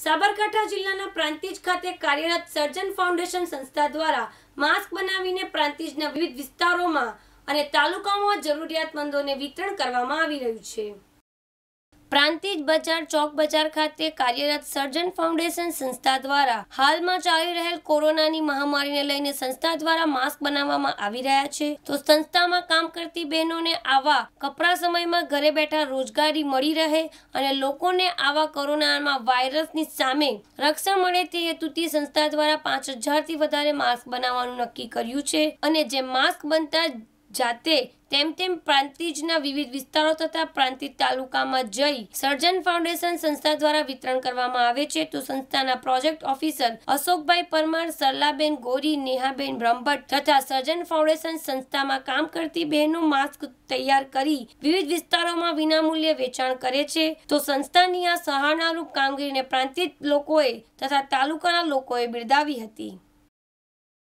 સાબરકાંઠા જિલ્લાના પ્રાંતિજ ખાતે કાર્યરત સર્જન ફાઉન્ડેશન સંસ્થા દ્વારા માસ્ક બનાવીને પ્રાંતિજના વિવિધ વિસ્તારોમાં અને તાલુકાઓમાં જરૂરિયાતમંદોને વિતરણ કરવામાં આવી રહ્યું છે પ્રાંતિજ બજાર ચોક બજાર ખાતે કાર્યરત સર્જન ફાઉન્ડેશન સંસ્થા દ્વારા હાલમાં ચાલી રહેલ કોરોનાની મહામારીને લઈને સંસ્થા દ્વારા માસ્ક બનાવવામાં આવી રહ્યા છે તો સંસ્થામાં કામ કરતી બહેનોને આવા કપરા સમયમાં ઘરે બેઠા રોજગારી મળી રહે અને લોકોને આવા કોરોનામાં વાયરસની સામે રક્ષણ મળે તે હેતુથી સંસ્થા દ્વારા પાંચ હજારથી વધારે માસ્ક બનાવવાનું નક્કી કર્યું છે અને જે માસ્ક બનતા જાતે તેમ તેમ પ્રાંતિજના વિવિધ વિસ્તારો તથા પ્રાંતિજ તાલુકામાં જઈ સર્જન ફાઉન્ડેશન સંસ્થા દ્વારા વિતરણ કરવામાં આવે છે તો સંસ્થાના પ્રોજેક્ટ ઓફિસર અશોકભાઈ પરમાર સરલાબેન ગોરી નેહાબેન બ્રહ્મભટ્ટ તથા સર્જન ફાઉન્ડેશન સંસ્થામાં કામ કરતી બહેનો માસ્ક તૈયાર કરી વિવિધ વિસ્તારોમાં વિનામૂલ્યે વેચાણ કરે છે તો સંસ્થાની આ સહારણારૂપ કામગીરીને પ્રાંતિજ લોકોએ તથા તાલુકાના લોકોએ બિરદાવી હતી